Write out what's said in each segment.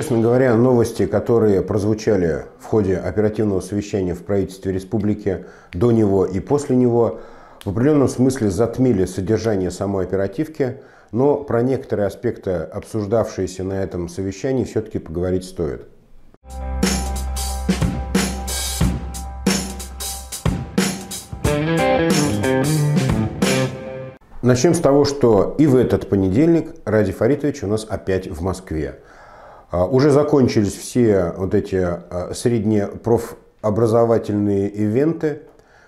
честно говоря, новости, которые прозвучали в ходе оперативного совещания в правительстве республики до него и после него, в определенном смысле затмили содержание самой оперативки, но про некоторые аспекты, обсуждавшиеся на этом совещании, все-таки поговорить стоит. Начнем с того, что и в этот понедельник Ради Фаритович у нас опять в Москве. А, уже закончились все вот эти средние а, среднепрофобразовательные ивенты,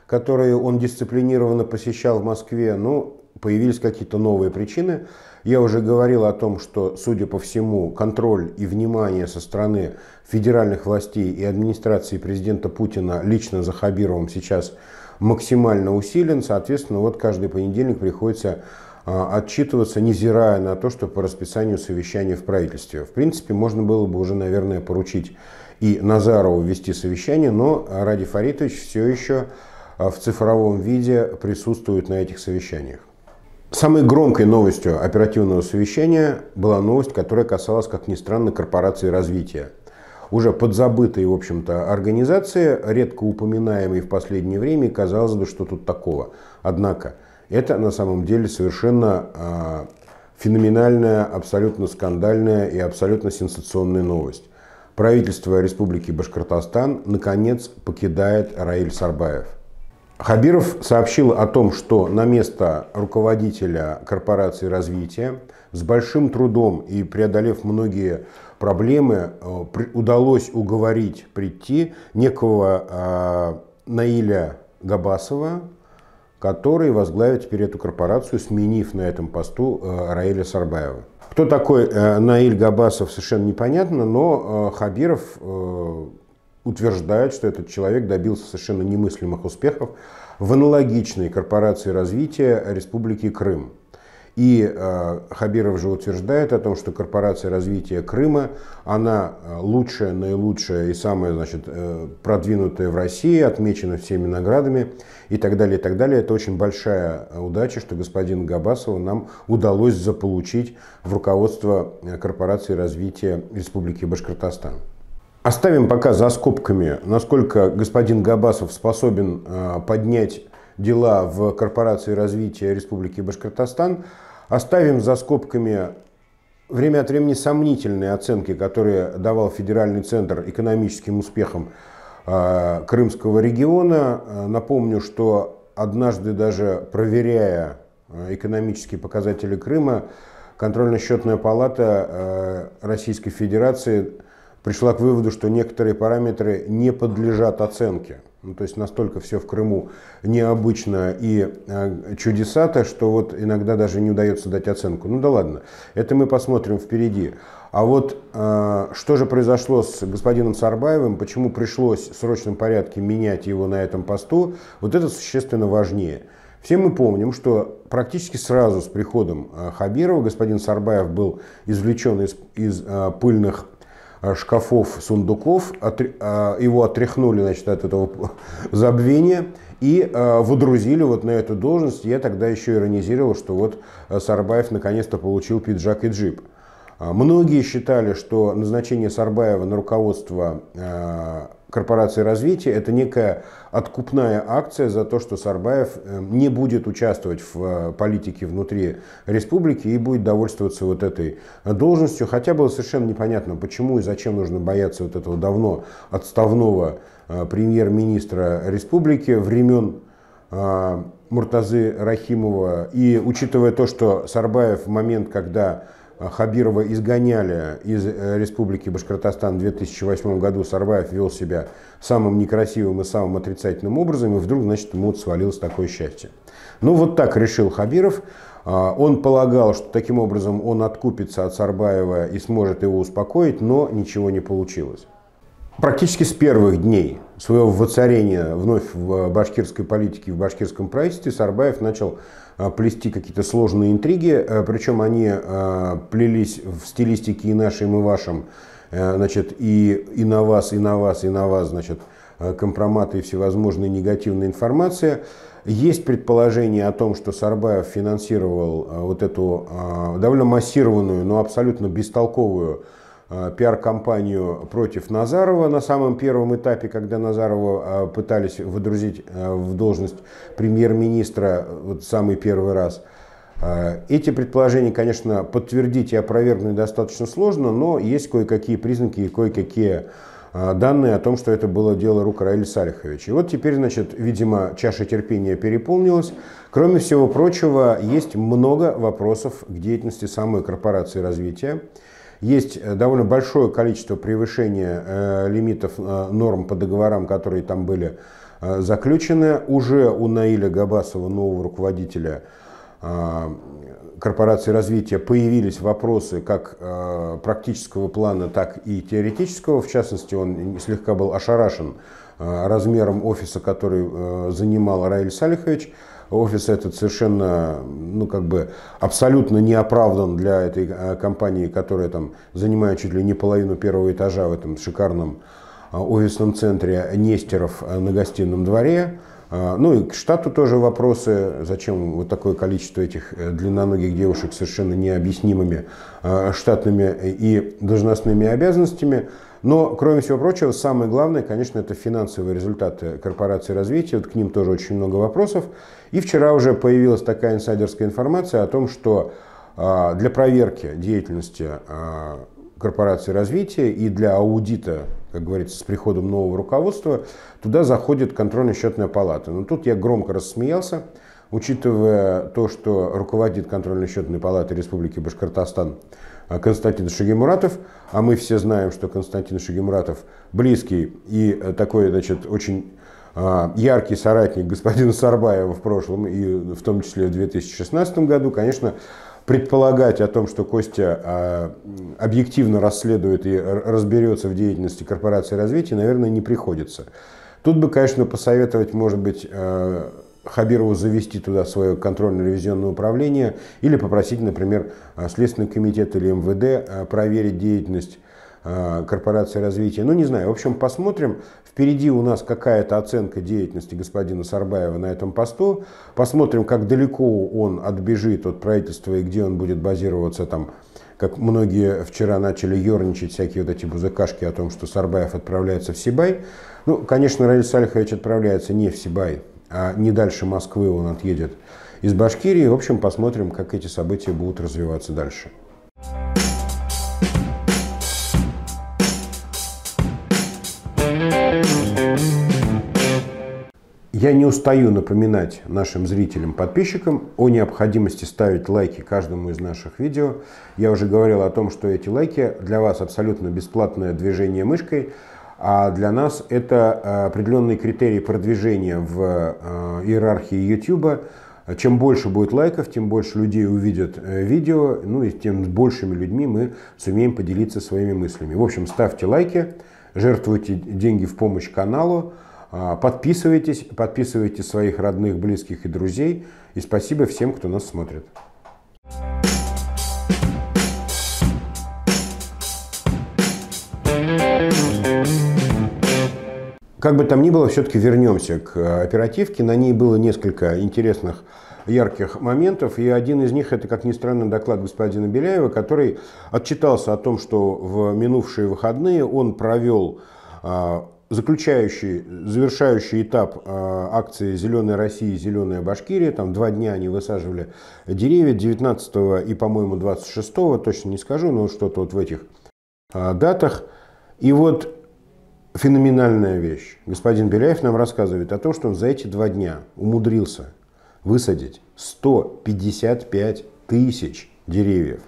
которые он дисциплинированно посещал в Москве. Но ну, появились какие-то новые причины. Я уже говорил о том, что, судя по всему, контроль и внимание со стороны федеральных властей и администрации президента Путина лично за Хабировым сейчас максимально усилен. Соответственно, вот каждый понедельник приходится а, отчитываться, не зирая на то, что по расписанию совещаний в правительстве. В принципе, можно было бы уже, наверное, поручить и Назарову вести совещание, но Ради Фаритович все еще а, в цифровом виде присутствует на этих совещаниях. Самой громкой новостью оперативного совещания была новость, которая касалась, как ни странно, корпорации развития. Уже подзабытой, в общем-то, организации, редко упоминаемой в последнее время, и казалось бы, что тут такого. Однако, это на самом деле совершенно а, феноменальная, абсолютно скандальная и абсолютно сенсационная новость. Правительство Республики Башкортостан наконец покидает Раиль Сарбаев. Хабиров сообщил о том, что на место руководителя корпорации развития с большим трудом и преодолев многие проблемы э, удалось уговорить прийти некого а, Наиля Габасова, который возглавит теперь эту корпорацию, сменив на этом посту э, Раиля Сарбаева. Кто такой э, Наиль Габасов, совершенно непонятно, но э, Хабиров утверждает, что этот человек добился совершенно немыслимых успехов в аналогичной корпорации развития Республики Крым. И э, Хабиров же утверждает о том, что корпорация развития Крыма, она э, лучшая, наилучшая и самая значит, э, продвинутая в России, отмечена всеми наградами и так далее, и так далее. Это очень большая удача, что господин Габасову нам удалось заполучить в руководство э, корпорации развития Республики Башкортостан. Оставим пока за скобками, насколько господин Габасов способен поднять дела в Корпорации развития Республики Башкортостан. Оставим за скобками время от времени сомнительные оценки, которые давал Федеральный центр экономическим успехам э, Крымского региона. Э, напомню, что однажды даже проверяя э, экономические показатели Крыма, контрольно-счетная палата э, Российской Федерации пришла к выводу, что некоторые параметры не подлежат оценке. Ну, то есть настолько все в Крыму необычно и э, чудесато, что вот иногда даже не удается дать оценку. Ну да ладно, это мы посмотрим впереди. А вот э, что же произошло с господином Сарбаевым, почему пришлось в срочном порядке менять его на этом посту, вот это существенно важнее. Все мы помним, что практически сразу с приходом э, Хабирова господин Сарбаев был извлечен из, из э, пыльных Э, шкафов, сундуков, э, его отряхнули значит, от этого забвения и э, водрузили вот на эту должность. Я тогда еще иронизировал, что вот Сарбаев наконец-то получил пиджак и джип. А многие считали, что назначение Сарбаева на руководство э, корпорации развития это некая откупная акция за то, что Сарбаев э, не будет участвовать в э, политике внутри республики и будет довольствоваться вот этой должностью. Хотя было совершенно непонятно, почему и зачем нужно бояться вот этого давно отставного премьер-министра республики времен Муртазы Рахимова. И учитывая то, что Сарбаев в момент, когда Э, Хабирова изгоняли из э, Республики Башкортостан в 2008 году, Сарбаев вел себя самым некрасивым и самым отрицательным образом, и вдруг, значит, ему вот свалилось такое счастье. Ну, вот так решил Хабиров. А, он полагал, что таким образом он откупится от Сарбаева и сможет его успокоить, но ничего не получилось. Практически с первых дней своего воцарения вновь в башкирской политике, в башкирском правительстве, Сарбаев начал а, плести какие-то сложные интриги, а, причем они а, плелись в стилистике и нашим, и вашим, э, значит, и, и на вас, и на вас, и на вас, значит, компроматы и всевозможные негативная информация. Есть предположение о том, что Сарбаев финансировал вот эту довольно массированную, но абсолютно бестолковую Э, пиар-компанию против Назарова на самом первом этапе, когда Назарова э, пытались выдрузить э, в должность премьер-министра вот самый первый раз. Эти предположения, конечно, подтвердить и опровергнуть достаточно сложно, но есть кое-какие признаки и кое-какие данные о том, что это было дело рук Раиля Салиховича. И вот теперь, значит, видимо, чаша терпения переполнилась. Кроме всего прочего, есть много вопросов к деятельности самой корпорации развития. Есть э, довольно большое количество превышения э, лимитов э, норм по договорам, которые там были э, заключены. Уже у Наиля Габасова, нового руководителя э, корпорации развития, появились вопросы как э, практического плана, так и теоретического. В частности, он слегка был ошарашен размером офиса, который занимал Раиль Салихович. Офис этот совершенно, ну как бы, абсолютно неоправдан для этой э, компании, которая там занимает чуть ли не половину первого этажа в этом шикарном э, офисном центре Нестеров э, на гостином дворе. Ну и к штату тоже вопросы, зачем вот такое количество этих длинноногих девушек совершенно необъяснимыми штатными и должностными обязанностями. Но, кроме всего прочего, самое главное, конечно, это финансовые результаты корпорации развития. Вот к ним тоже очень много вопросов. И вчера уже появилась такая инсайдерская информация о том, что а, для проверки деятельности а, корпорации развития и для аудита, как говорится, с приходом нового руководства, туда заходит контрольно-счетная палата. Но тут я громко рассмеялся, учитывая то, что руководит контрольно-счетной палатой Республики Башкортостан а Константин Шагимуратов, а мы все знаем, что Константин Шагимуратов близкий и э, такой, значит, очень а, яркий соратник господина Сарбаева в прошлом и в том числе в 2016 году, конечно, предполагать о том, что Костя а, объективно расследует и разберется в деятельности корпорации развития, наверное, не приходится. Тут бы, конечно, посоветовать, может быть, э, Хабирову завести туда свое контрольно-ревизионное управление или попросить, например, э, Следственный комитет или МВД э, проверить деятельность э, корпорации развития. Ну, не знаю. В общем, посмотрим. Впереди у нас какая-то оценка деятельности господина Сарбаева на этом посту. Посмотрим, как далеко он отбежит от правительства и где он будет базироваться там как многие вчера начали ерничать всякие вот эти бузыкашки о том, что Сарбаев отправляется в Сибай. Ну, конечно, Раиль Сальхович отправляется не в Сибай, а не дальше Москвы он отъедет из Башкирии. В общем, посмотрим, как эти события будут развиваться дальше. Я не устаю напоминать нашим зрителям, подписчикам о необходимости ставить лайки каждому из наших видео. Я уже говорил о том, что эти лайки для вас абсолютно бесплатное движение мышкой – а для нас это э, определенный критерий продвижения в э, иерархии YouTube. Чем больше будет лайков, тем больше людей увидят э, видео, ну и тем с большими людьми мы сумеем поделиться своими мыслями. В общем, ставьте лайки, жертвуйте деньги в помощь каналу, подписывайтесь, подписывайте своих родных, близких и друзей. И спасибо всем, кто нас смотрит. Как бы там ни было, все-таки вернемся к э, оперативке. На ней было несколько интересных ярких моментов. И один из них это, как ни странно, доклад господина Беляева, который отчитался о том, что в минувшие выходные он провел а, заключающий, завершающий этап а, акции «Зеленая Россия» и «Зеленая Башкирия». Там два дня они высаживали деревья, 19 и, по-моему, 26, точно не скажу, но что-то вот в этих а, датах. И вот феноменальная вещь. Господин Беляев нам рассказывает о том, что он за эти два дня умудрился высадить 155 тысяч деревьев,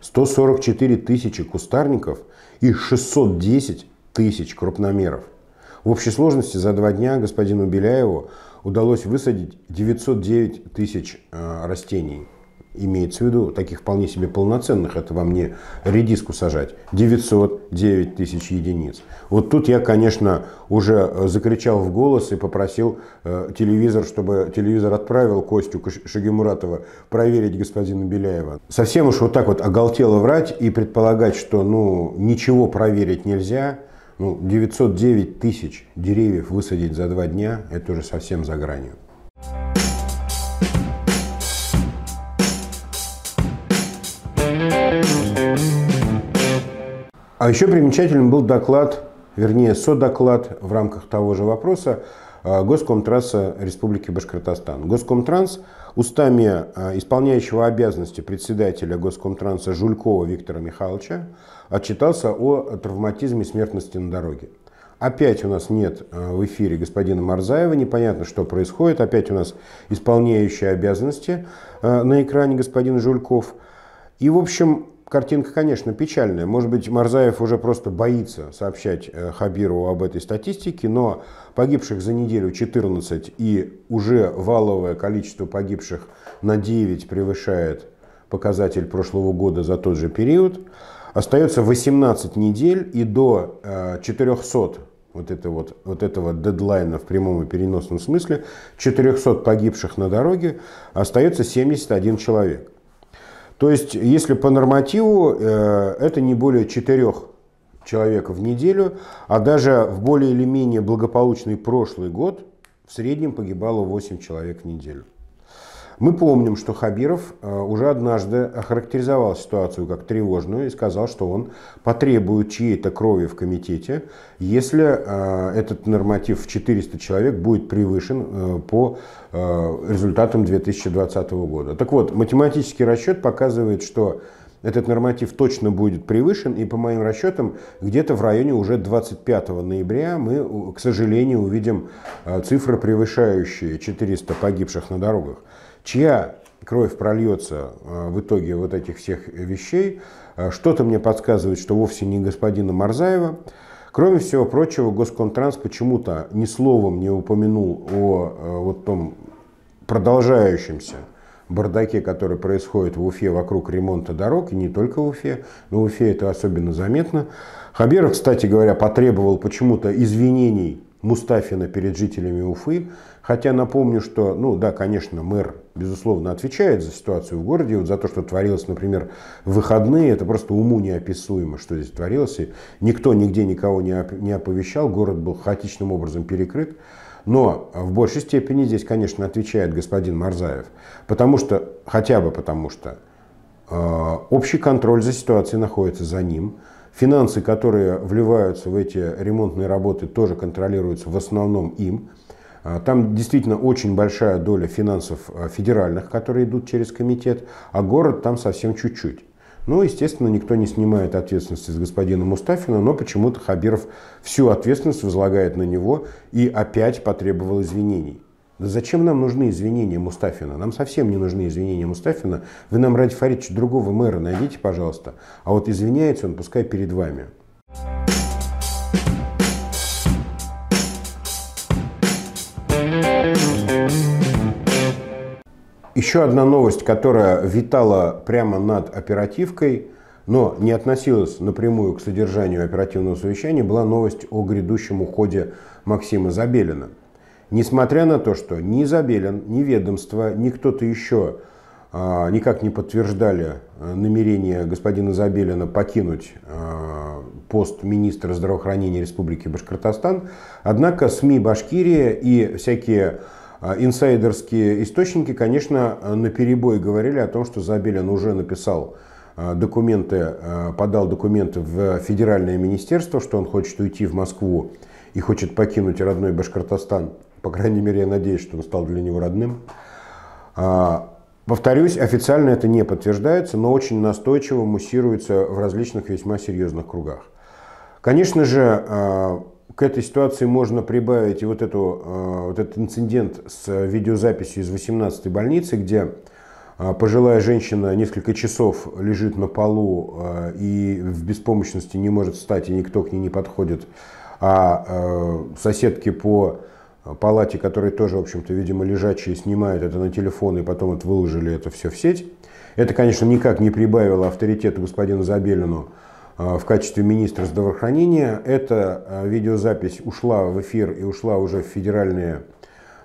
144 тысячи кустарников и 610 тысяч крупномеров. В общей сложности за два дня господину Беляеву удалось высадить 909 тысяч э, растений имеется в виду таких вполне себе полноценных, это вам не редиску сажать, 900, 9 тысяч единиц. Вот тут я, конечно, уже э, закричал в голос и попросил э, телевизор, чтобы телевизор отправил Костю Шагимуратова проверить господина Беляева. Совсем уж вот так вот оголтело врать и предполагать, что ну ничего проверить нельзя, ну, 909 тысяч деревьев высадить за два дня, это уже совсем за гранью. А еще примечательным был доклад, вернее, содоклад в рамках того же вопроса э, Госкомтранса Республики Башкортостан. Госкомтранс устами э, исполняющего обязанности председателя Госкомтранса Жулькова Виктора Михайловича отчитался о травматизме смертности на дороге. Опять у нас нет э, в эфире господина Марзаева, непонятно, что происходит. Опять у нас исполняющие обязанности на экране господин Жульков. И, в общем, картинка, конечно, печальная. Может быть, Марзаев уже просто боится сообщать э, Хабирову об этой статистике, но погибших за неделю 14 и уже валовое количество погибших на 9 превышает показатель прошлого года за тот же период. Остается 18 недель и до 400 э, вот, это вот, вот этого дедлайна в прямом и переносном смысле, 400 погибших на дороге, остается 71 человек. То есть, если по нормативу, э, это не более четырех человек в неделю, а даже в более или менее благополучный прошлый год в среднем погибало 8 человек в неделю. Мы помним, что Хабиров э, уже однажды охарактеризовал ситуацию как тревожную и сказал, что он потребует чьей-то крови в комитете, если э, этот норматив в 400 человек будет превышен э, по результатам 2020 года. Так вот, математический расчет показывает, что этот норматив точно будет превышен, и по моим расчетам где-то в районе уже 25 ноября мы, к сожалению, увидим цифры, превышающие 400 погибших на дорогах. Чья кровь прольется э, в итоге вот этих всех вещей, э, что-то мне подсказывает, что вовсе не господина Марзаева. Кроме всего прочего, Госконтранс почему-то ни словом не упомянул о э, вот том продолжающемся бардаке, который происходит в Уфе вокруг ремонта дорог, и не только в Уфе, но в Уфе это особенно заметно. Хабиров, кстати говоря, потребовал почему-то извинений Мустафина перед жителями Уфы, хотя напомню, что, ну да, конечно, мэр безусловно, отвечает за ситуацию в городе, вот за то, что творилось, например, в выходные, это просто уму неописуемо, что здесь творилось, и никто нигде никого не не оповещал, город был хаотичным образом перекрыт, но в большей степени здесь, конечно, отвечает господин Марзаев, потому что, хотя бы потому что, э, общий контроль за ситуацией находится за ним, финансы, которые вливаются в эти ремонтные работы, тоже контролируются в основном им, а, там действительно очень большая доля финансов а, федеральных, которые идут через комитет, а город там совсем чуть-чуть. Ну, естественно, никто не снимает ответственности с господина Мустафина, но почему-то Хабиров всю ответственность возлагает на него и опять потребовал извинений. Зачем нам нужны извинения Мустафина? Нам совсем не нужны извинения Мустафина. Вы нам, Ради Фаридович, другого мэра найдите, пожалуйста. А вот извиняется он, пускай перед вами. Еще одна новость, которая витала прямо над оперативкой, но не относилась напрямую к содержанию оперативного совещания, была новость о грядущем уходе Максима Забелина. Несмотря на то, что ни Забелин, ни ведомство, ни кто-то еще а, никак не подтверждали э, намерение господина Забелина покинуть э, пост министра здравоохранения Республики Башкортостан, однако СМИ Башкирии и всякие а, инсайдерские источники, конечно, э, на перебой говорили о том, что Забелин уже написал а, документы, а, подал документы в федеральное министерство, что он хочет уйти в Москву и хочет покинуть родной Башкортостан. По крайней мере, я надеюсь, что он стал для него родным. Повторюсь, официально это не подтверждается, но очень настойчиво муссируется в различных весьма серьезных кругах. Конечно же, к этой ситуации можно прибавить и вот, эту, э, вот этот инцидент с видеозаписью из 18-й больницы, где э, пожилая женщина несколько часов лежит на полу э, и в беспомощности не может встать, и никто к ней не подходит. А соседки по палате, которые тоже, в общем-то, видимо, лежачие, снимают это на телефон и потом вот выложили это все в сеть. Это, конечно, никак не прибавило авторитета господину Забелину Э, в качестве министра здравоохранения. Эта э, видеозапись ушла в эфир и ушла уже в федеральные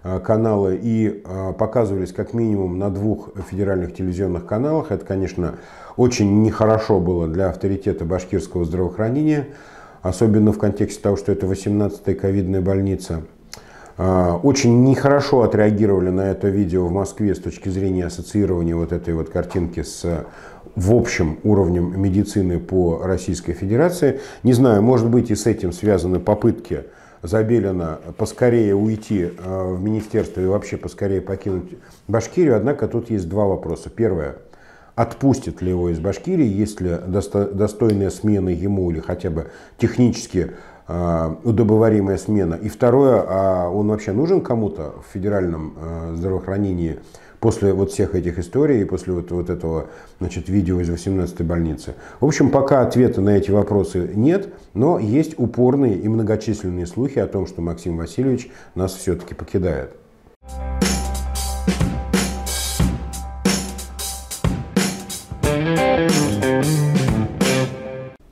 э, каналы и показывались как минимум на двух федеральных телевизионных каналах. Это, конечно, очень нехорошо было для авторитета башкирского здравоохранения, особенно в контексте того, что это 18-я ковидная больница. Очень нехорошо отреагировали на это видео в Москве с точки зрения ассоциирования вот этой вот картинки с в общем уровнем медицины по Российской Федерации. Не знаю, может быть и с этим связаны попытки Забелина поскорее уйти э, в министерство и вообще поскорее покинуть Башкирию. Однако тут есть два вопроса. Первое. Отпустит ли его из Башкирии, есть ли достойная смена ему или хотя бы технически э, удобоваримая смена? И второе, а он вообще нужен кому-то в федеральном э, здравоохранении? после вот всех этих историй и после вот, вот этого значит, видео из 18-й больницы. В общем, пока ответа на эти вопросы нет, но есть упорные и многочисленные слухи о том, что Максим Васильевич нас все-таки покидает.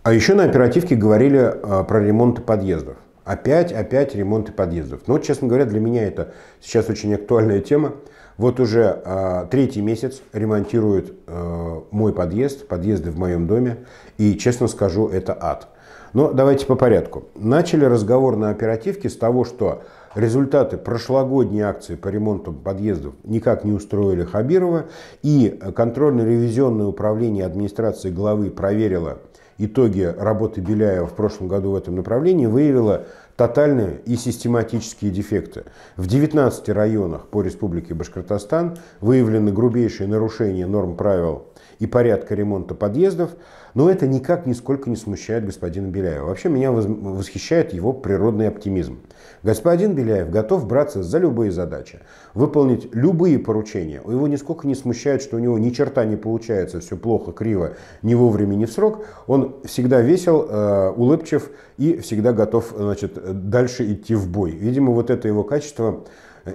А еще на оперативке говорили а, про ремонты подъездов. Опять, опять ремонты подъездов. Но, честно говоря, для меня это сейчас очень актуальная тема. Вот уже э, третий месяц ремонтируют э, мой подъезд, подъезды в моем доме. И, честно скажу, это ад. Но давайте по порядку. Начали разговор на оперативке с того, что результаты прошлогодней акции по ремонту подъездов никак не устроили Хабирова. И контрольно-ревизионное управление администрации главы проверило итоги работы Беляева в прошлом году в этом направлении, выявило тотальные и систематические дефекты. В 19 районах по Республике Башкортостан выявлены грубейшие нарушения норм правил и порядка ремонта подъездов, но это никак нисколько не смущает господина Беляева. Вообще меня восхищает его природный оптимизм. Господин Беляев готов браться за любые задачи, выполнить любые поручения. Его нисколько не смущает, что у него ни черта не получается, все плохо, криво, не вовремя, не в срок. Он всегда весел, э, улыбчив и всегда готов значит, э, дальше идти в бой. Видимо, вот это его качество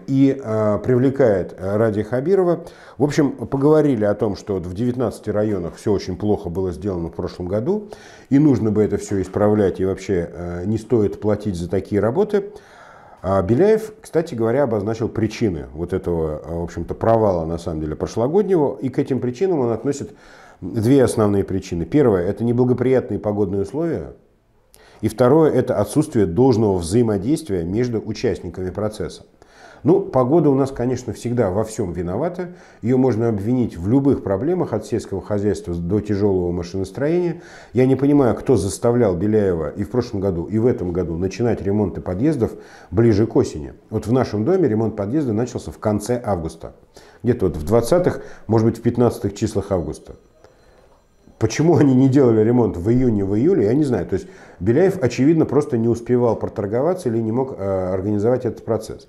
и а, привлекает а, Ради Хабирова. В общем, поговорили о том, что в 19 районах все очень плохо было сделано в прошлом году, и нужно бы это все исправлять, и вообще а, не стоит платить за такие работы. Беляев, кстати говоря, обозначил причины вот этого, в общем-то, провала, на самом деле, прошлогоднего, и к этим причинам он относит две основные причины. Первое – это неблагоприятные погодные условия, и второе – это отсутствие должного взаимодействия между участниками процесса. Ну, погода у нас, конечно, всегда во всем виновата. Ее можно обвинить в любых проблемах, от сельского хозяйства до тяжелого машиностроения. Я не понимаю, кто заставлял Беляева и в прошлом году, и в этом году начинать ремонты подъездов ближе к осени. Вот в нашем доме ремонт подъезда начался в конце августа. Где-то вот в 20-х, может быть, в 15-х числах августа. Почему они не делали ремонт в июне, в июле, я не знаю. То есть Беляев, очевидно, просто не успевал проторговаться или не мог э, организовать этот процесс.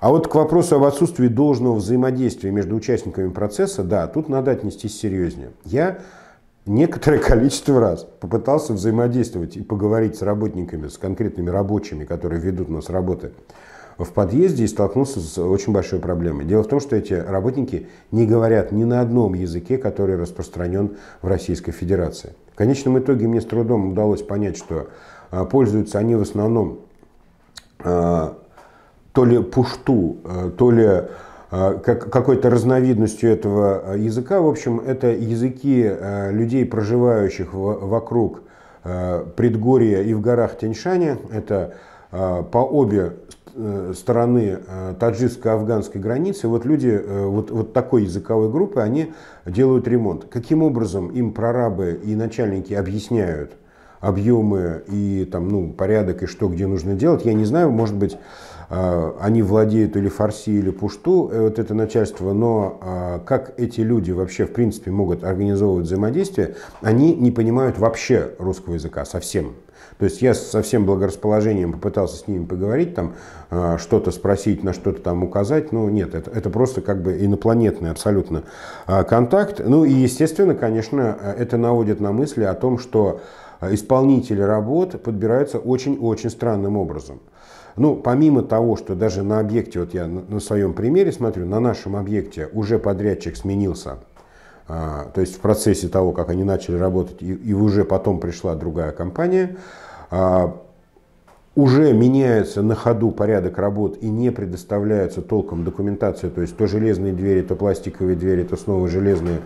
А вот к вопросу об отсутствии должного взаимодействия между участниками процесса, да, тут надо отнестись серьезнее. Я некоторое количество раз попытался взаимодействовать и поговорить с работниками, с конкретными рабочими, которые ведут у нас работы в подъезде и столкнулся с очень большой проблемой. Дело в том, что эти работники не говорят ни на одном языке, который распространен в Российской Федерации. В конечном итоге мне с трудом удалось понять, что а, пользуются они в основном а, то ли пушту, э, то ли э, как, какой-то разновидностью этого э, языка. В общем, это языки людей, проживающих в, вокруг предгорья и в горах Тяньшаня. Это по обе стороны таджикско-афганской границы, вот люди вот, вот такой языковой группы, они делают ремонт. Каким образом им прорабы и начальники объясняют объемы и там, ну, порядок и что где нужно делать, я не знаю, может быть, а, они владеют или фарси, или пушту, э, вот это начальство, но а, как эти люди вообще, в принципе, могут организовывать взаимодействие, они не понимают вообще русского языка совсем. То есть я со всем благорасположением попытался с ними поговорить, там а, что-то спросить, на что-то там указать. Ну нет, это, это просто как бы инопланетный абсолютно контакт. Ну и естественно, конечно, это наводит на мысли о том, что исполнители работ подбираются очень-очень странным образом. Ну, помимо того, что даже на объекте, вот я на своем примере смотрю, на нашем объекте уже подрядчик сменился, а, то есть в процессе того, как они начали работать, и, уже потом пришла другая компания, а, уже меняется на ходу порядок работ и не предоставляется толком документация, то есть то железные двери, то пластиковые двери, то снова железные,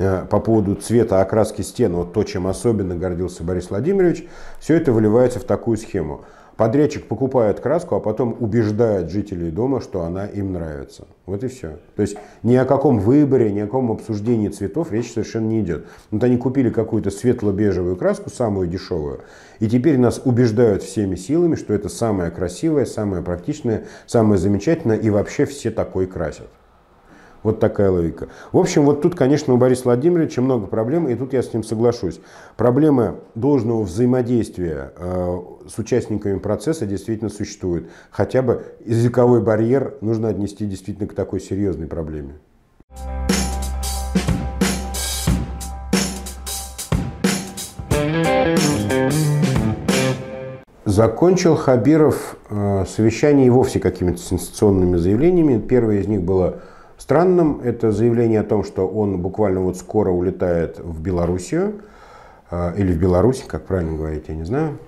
а, по поводу цвета окраски стен, вот то, чем особенно гордился Борис Владимирович, все это выливается в такую схему – Подрядчик покупает краску, а потом убеждает жителей дома, что она им нравится. Вот и все. То есть ни о каком выборе, ни о каком обсуждении цветов речь совершенно не идет. Вот они купили какую-то светло-бежевую краску, самую дешевую, и теперь нас убеждают всеми силами, что это самое красивое, самое практичное, самое замечательное, и вообще все такой красят. Вот такая логика. В общем, вот тут, конечно, у Бориса Владимировича много проблем, и тут я с ним соглашусь. Проблема должного взаимодействия э, с участниками процесса действительно существует. Хотя бы языковой барьер нужно отнести действительно к такой серьезной проблеме. Закончил Хабиров э, совещание и вовсе какими-то сенсационными заявлениями. Первое из них было странным. Это заявление о том, что он буквально вот скоро улетает в Белоруссию, э, или в Беларусь, как правильно говорить, я не знаю,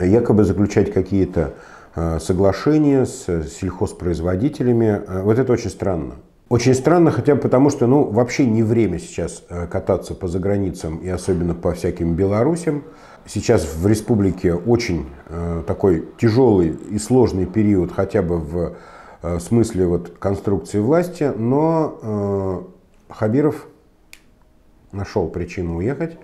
якобы заключать какие-то э, соглашения с э, сельхозпроизводителями. Вот это очень странно. Очень странно, хотя бы потому, что ну, вообще не время сейчас кататься по заграницам и особенно по всяким Беларусям. Сейчас в республике очень э, такой тяжелый и сложный период хотя бы в Э, в смысле вот конструкции власти, но э, Хабиров нашел причину уехать.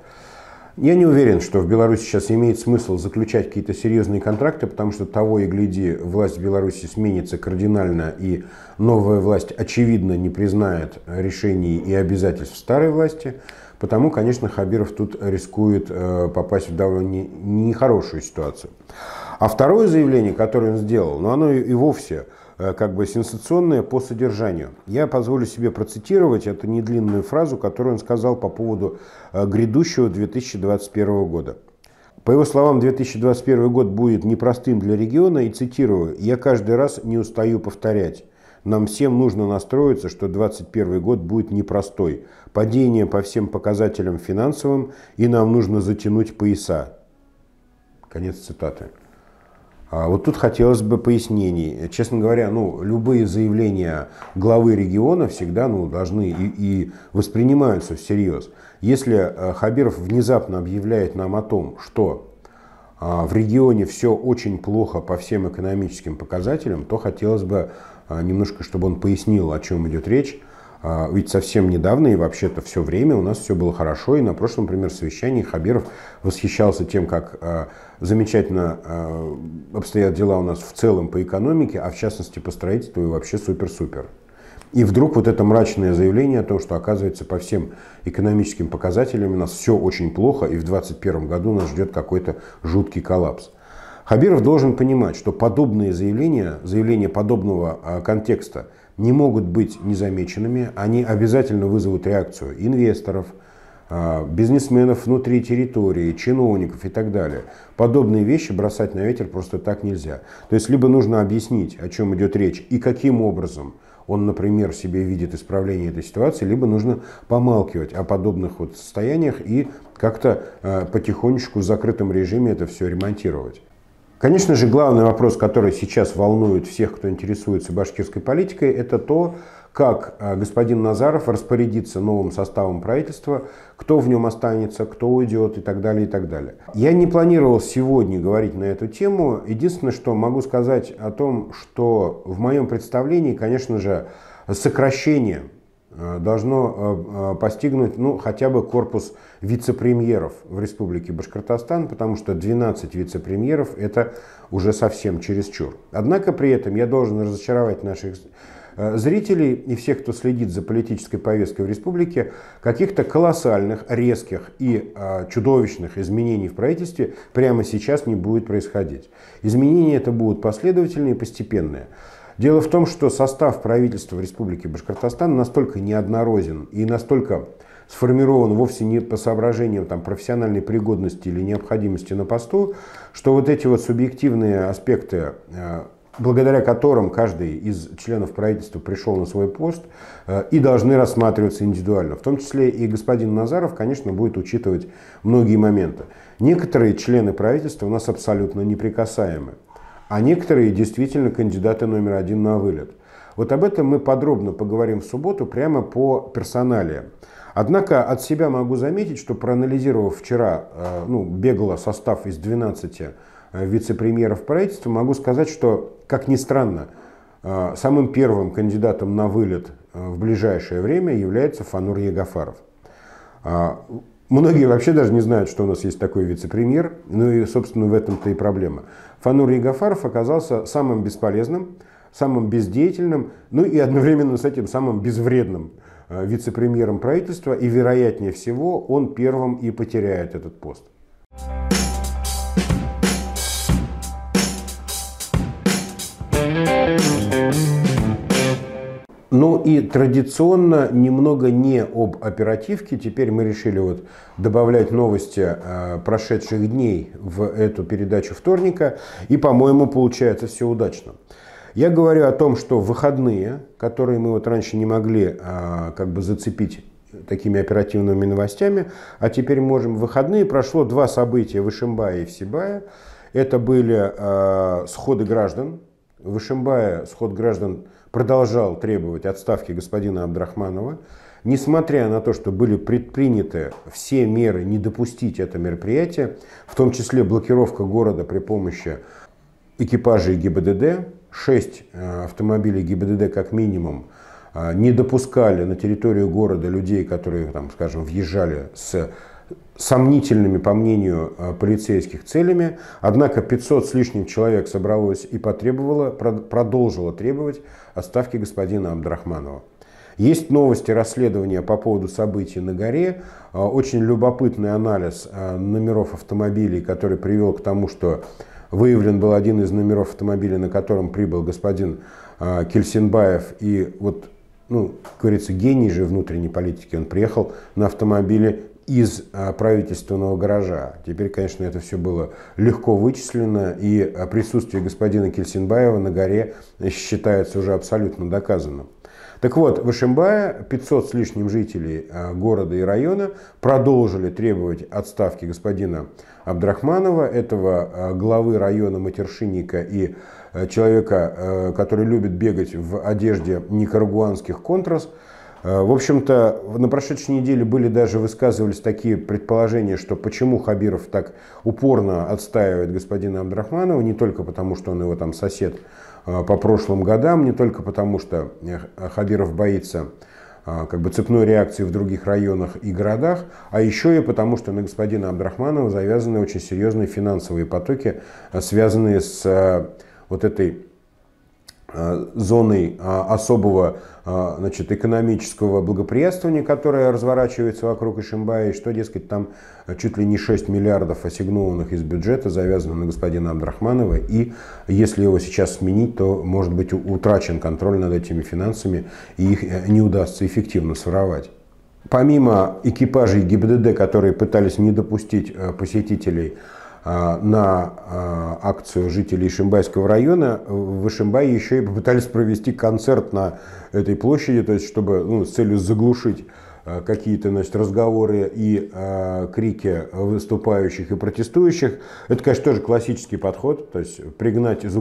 Я не уверен, что в Беларуси сейчас имеет смысл заключать какие-то серьезные контракты, потому что того и гляди, власть в Беларуси сменится кардинально, и новая власть, очевидно, не признает решений и обязательств старой власти. Потому, конечно, Хабиров тут рискует э, попасть в довольно нехорошую ситуацию. А второе заявление, которое он сделал, ну оно и вовсе Э, как бы сенсационное по содержанию. Я позволю себе процитировать эту недлинную фразу, которую он сказал по поводу э, грядущего 2021 года. По его словам, 2021 год будет непростым для региона, и цитирую, «Я каждый раз не устаю повторять». Нам всем нужно настроиться, что 2021 год будет непростой. Падение по всем показателям финансовым, и нам нужно затянуть пояса. Конец цитаты. А вот тут хотелось бы пояснений. Честно говоря, ну, любые заявления главы региона всегда ну, должны и, и воспринимаются всерьез. Если э, Хабиров внезапно объявляет нам о том, что а, в регионе все очень плохо по всем экономическим показателям, то хотелось бы а, немножко, чтобы он пояснил, о чем идет речь, а, ведь совсем недавно и вообще-то все время у нас все было хорошо. И на прошлом, например, совещании Хабиров восхищался тем, как а, замечательно а, обстоят дела у нас в целом по экономике, а в частности по строительству и вообще супер-супер. И вдруг вот это мрачное заявление о том, что оказывается по всем экономическим показателям у нас все очень плохо, и в 2021 году нас ждет какой-то жуткий коллапс. Хабиров должен понимать, что подобные заявления, заявления подобного а, контекста не могут быть незамеченными, они обязательно вызовут реакцию инвесторов, а, бизнесменов внутри территории, чиновников и так далее. Подобные вещи бросать на ветер просто так нельзя. То есть либо нужно объяснить, о чем идет речь и каким образом он, например, себе видит исправление этой ситуации, либо нужно помалкивать о подобных вот состояниях и как-то а, потихонечку в закрытом режиме это все ремонтировать. Конечно же, главный вопрос, который сейчас волнует всех, кто интересуется башкирской политикой, это то, как э, господин Назаров распорядится новым составом правительства, кто в нем останется, кто уйдет и так далее, и так далее. Я не планировал сегодня говорить на эту тему. Единственное, что могу сказать о том, что в моем представлении, конечно же, сокращение Э, должно э, э, постигнуть ну, хотя бы корпус вице-премьеров в Республике Башкортостан, потому что 12 вице-премьеров – это уже совсем чересчур. Однако при этом я должен разочаровать наших зрителей и всех, кто следит за политической повесткой в республике, каких-то колоссальных, резких и э, чудовищных изменений в правительстве прямо сейчас не будет происходить. Изменения это будут последовательные и постепенные. Дело в том, что состав правительства в Республике Башкортостан настолько неоднороден и настолько сформирован вовсе не по соображениям там, профессиональной пригодности или необходимости на посту, что вот эти вот субъективные аспекты, э, благодаря которым каждый из членов правительства пришел на свой пост, э, и должны рассматриваться индивидуально. В том числе и господин Назаров, конечно, будет учитывать многие моменты. Некоторые члены правительства у нас абсолютно неприкасаемы а некоторые действительно кандидаты номер один на вылет. Вот об этом мы подробно поговорим в субботу прямо по персоналиям. Однако от себя могу заметить, что проанализировав вчера, э, ну, бегло состав из 12 э, вице-премьеров правительства, могу сказать, что, как ни странно, э, самым первым кандидатом на вылет в ближайшее время является Фанур Ягафаров. А, многие вообще даже не знают, что у нас есть такой вице-премьер, ну и, собственно, в этом-то и проблема. Фанур Ягафаров оказался самым бесполезным, самым бездеятельным, ну и одновременно с этим самым безвредным э, вице-премьером правительства, и, вероятнее всего, он первым и потеряет этот пост. Thank you Ну и традиционно немного не об оперативке. Теперь мы решили вот добавлять новости э, прошедших дней в эту передачу вторника. И, по-моему, получается все удачно. Я говорю о том, что выходные, которые мы вот раньше не могли э, как бы зацепить такими оперативными новостями, а теперь можем. выходные прошло два события в Ишимбае и в Сибае. Это были э, сходы граждан. В Ишимбае сход граждан – продолжал требовать отставки господина Абдрахманова, несмотря на то, что были предприняты все меры не допустить это мероприятие, в том числе блокировка города при помощи экипажей ГИБДД, шесть э, автомобилей ГИБДД как минимум, э, не допускали на территорию города людей, которые, там, скажем, въезжали с сомнительными, по мнению э, полицейских, целями. Однако 500 с лишним человек собралось и потребовало, продолжило требовать отставки господина Абдрахманова. Есть новости расследования по поводу событий на горе. Э, очень любопытный анализ э, номеров автомобилей, который привел к тому, что выявлен был один из номеров автомобиля, на котором прибыл господин Кельсинбаев. И вот, ну, как говорится, гений же внутренней политики. Он приехал на автомобиле из а, правительственного гаража. Теперь, конечно, это все было легко вычислено, и а, присутствие господина Кельсинбаева на горе считается уже абсолютно доказанным. Так вот, в Ишимбае 500 с лишним жителей а, города и района продолжили требовать отставки господина Абдрахманова, этого главы района Матершинника и человека, который любит бегать в одежде никарагуанских контрас – Э, в общем-то, на прошедшей неделе были даже высказывались такие предположения, что почему Хабиров так упорно отстаивает господина Абдрахманова, не только потому, что он его там сосед э, по прошлым годам, не только потому, что э, Хабиров боится как бы цепной реакции в других районах и городах, а еще и потому, что на господина Абдрахманова завязаны очень серьезные финансовые потоки, связанные с вот этой зоной особого а, значит, экономического благоприятствования, которое разворачивается вокруг Ишимбая, что, дескать, там чуть ли не 6 миллиардов ассигнованных из бюджета завязано на господина Абдрахманова, и если его сейчас сменить, то, может быть, утрачен контроль над этими финансами, и их э, не удастся эффективно своровать. Помимо экипажей ГИБДД, которые пытались не допустить э, посетителей а, на а, акцию жителей Шимбайского района, в Ишимбае еще и попытались провести концерт на этой площади, то есть чтобы, ну, с целью заглушить а, какие-то значит, разговоры и э, крики выступающих и протестующих. Это, конечно, тоже классический подход, то есть пригнать из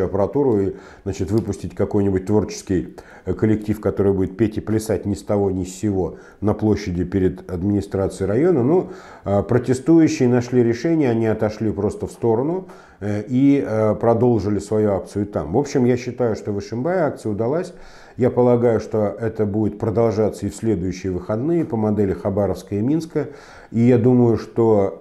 аппаратуру и значит, выпустить какой-нибудь творческий коллектив, который будет петь и плясать ни с того ни с сего на площади перед администрацией района. Ну, а, протестующие нашли решение, они отошли просто в сторону э, и э, продолжили свою акцию там. В общем, я считаю, что в Ишимбае акция удалась. Я полагаю, что это будет продолжаться и в следующие выходные по модели Хабаровска и Минска. И я думаю, что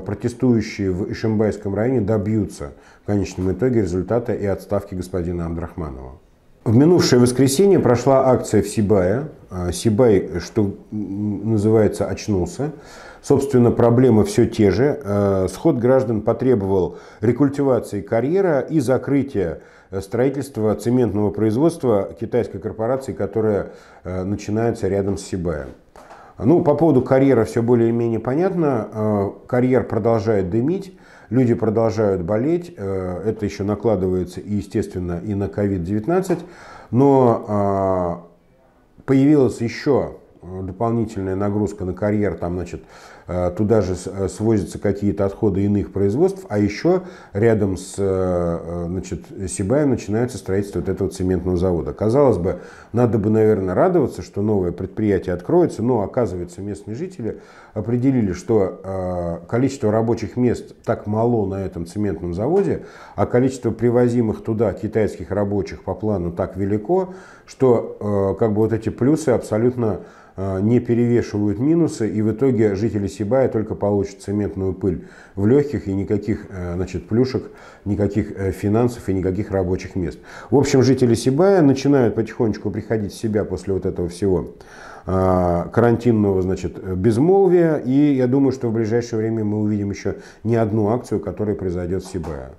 э, протестующие в Ишимбайском районе добьются в конечном итоге результата и отставки господина Абдрахманова. В минувшее воскресенье прошла акция в Сибае. А, Сибай, что называется, очнулся. Собственно, проблемы все те же. А, сход граждан потребовал рекультивации карьера и закрытия э, строительства цементного производства китайской корпорации, которая э, начинается рядом с Сибаем. Ну, по поводу карьера все более-менее понятно. А, карьер продолжает дымить люди продолжают болеть, э, это еще накладывается и, естественно, и на COVID-19, но а, появилась еще э, дополнительная нагрузка на карьер, там, значит, Э, туда же э, свозятся какие-то отходы иных производств, а еще рядом с э, значит, Сибаем начинается строительство вот этого цементного завода. Казалось бы, надо бы, наверное, радоваться, что новое предприятие откроется, но оказывается местные жители определили, что количество рабочих мест так мало на этом цементном заводе, а количество привозимых туда китайских рабочих по плану так велико, что как бы вот эти плюсы абсолютно Э, не перевешивают минусы, и в итоге жители Сибая только получат цементную пыль в легких и никаких э, значит, плюшек, никаких э, финансов и никаких рабочих мест. В общем, жители Сибая начинают потихонечку приходить в себя после вот этого всего карантинного значит, безмолвия. И я думаю, что в ближайшее время мы увидим еще не одну акцию, которая произойдет в Сибая.